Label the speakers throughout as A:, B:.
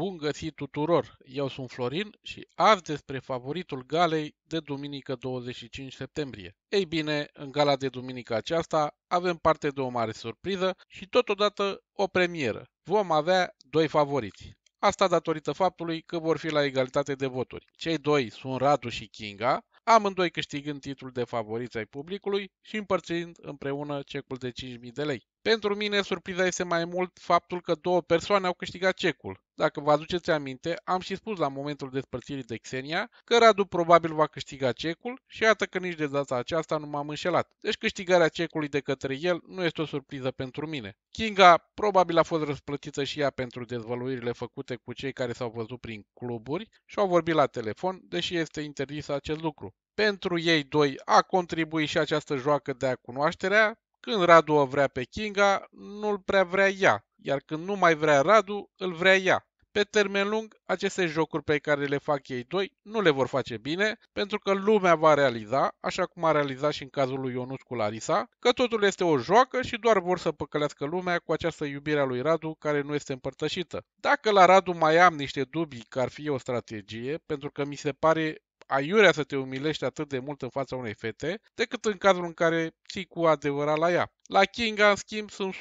A: Bun găsit tuturor! Eu sunt Florin și azi despre favoritul galei de duminică 25 septembrie. Ei bine, în gala de duminică aceasta avem parte de o mare surpriză și totodată o premieră. Vom avea doi favoriți. Asta datorită faptului că vor fi la egalitate de voturi. Cei doi sunt Radu și Kinga, amândoi câștigând titlul de favoriți ai publicului și împărțind împreună cecul de 5.000 de lei. Pentru mine, surpriza este mai mult faptul că două persoane au câștigat cecul. Dacă vă aduceți aminte, am și spus la momentul despărțirii de Xenia că Radu probabil va câștiga cecul și iată că nici de data aceasta nu m-am înșelat. Deci câștigarea cecului de către el nu este o surpriză pentru mine. Kinga probabil a fost răsplătită și ea pentru dezvăluirile făcute cu cei care s-au văzut prin cluburi și au vorbit la telefon, deși este interzis acest lucru. Pentru ei doi a contribuit și această joacă de a cunoașterea, când Radu o vrea pe Kinga, nu-l prea vrea ea, iar când nu mai vrea Radu, îl vrea ea. Pe termen lung, aceste jocuri pe care le fac ei doi nu le vor face bine, pentru că lumea va realiza, așa cum a realizat și în cazul lui Ionuț cu Larisa, că totul este o joacă și doar vor să păcălească lumea cu această iubire a lui Radu care nu este împărtășită. Dacă la Radu mai am niște dubii că ar fi o strategie, pentru că mi se pare aiurea să te umilești atât de mult în fața unei fete, decât în cazul în care ții cu adevărat la ea. La Kinga, în schimb, sunt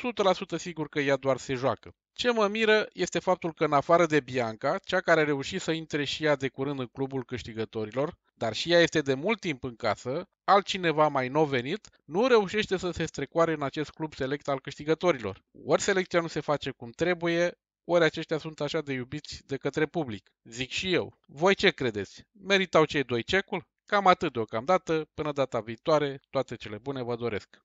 A: 100% sigur că ea doar se joacă. Ce mă miră este faptul că în afară de Bianca, cea care a reușit să intre și ea de curând în clubul câștigătorilor, dar și ea este de mult timp în casă, altcineva mai nou venit nu reușește să se strecoare în acest club select al câștigătorilor. Ori selecția nu se face cum trebuie, ori aceștia sunt așa de iubiți de către public. Zic și eu. Voi ce credeți? Meritau cei doi cecul? Cam atât deocamdată, până data viitoare, toate cele bune vă doresc!